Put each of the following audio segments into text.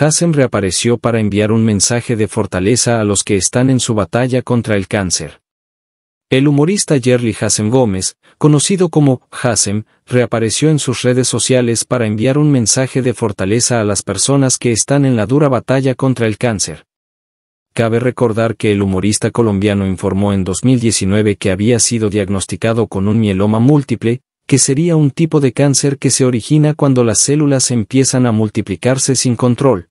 Hassem reapareció para enviar un mensaje de fortaleza a los que están en su batalla contra el cáncer. El humorista Jerry Hassem Gómez, conocido como Hassem, reapareció en sus redes sociales para enviar un mensaje de fortaleza a las personas que están en la dura batalla contra el cáncer. Cabe recordar que el humorista colombiano informó en 2019 que había sido diagnosticado con un mieloma múltiple, que sería un tipo de cáncer que se origina cuando las células empiezan a multiplicarse sin control.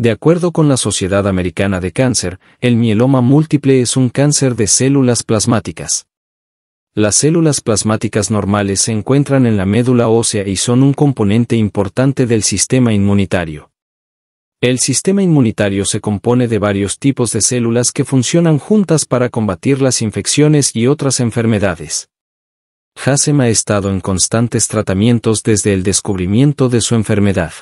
De acuerdo con la Sociedad Americana de Cáncer, el mieloma múltiple es un cáncer de células plasmáticas. Las células plasmáticas normales se encuentran en la médula ósea y son un componente importante del sistema inmunitario. El sistema inmunitario se compone de varios tipos de células que funcionan juntas para combatir las infecciones y otras enfermedades. Hasem ha estado en constantes tratamientos desde el descubrimiento de su enfermedad.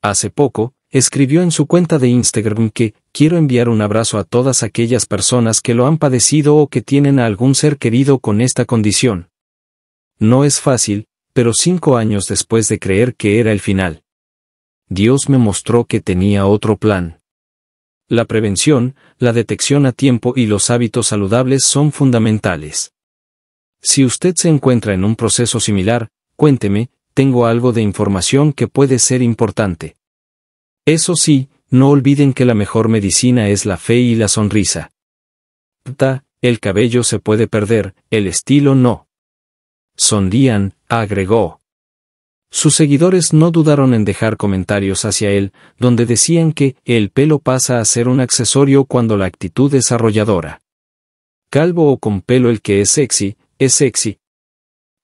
Hace poco, escribió en su cuenta de Instagram que, quiero enviar un abrazo a todas aquellas personas que lo han padecido o que tienen a algún ser querido con esta condición. No es fácil, pero cinco años después de creer que era el final. Dios me mostró que tenía otro plan. La prevención, la detección a tiempo y los hábitos saludables son fundamentales. Si usted se encuentra en un proceso similar, cuénteme, tengo algo de información que puede ser importante. Eso sí, no olviden que la mejor medicina es la fe y la sonrisa. Ta, el cabello se puede perder, el estilo no. Sondían, agregó. Sus seguidores no dudaron en dejar comentarios hacia él, donde decían que el pelo pasa a ser un accesorio cuando la actitud es arrolladora. Calvo o con pelo el que es sexy, es sexy.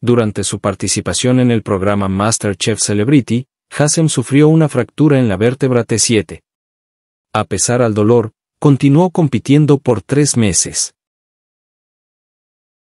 Durante su participación en el programa MasterChef Celebrity, Hassem sufrió una fractura en la vértebra T7. A pesar al dolor, continuó compitiendo por tres meses.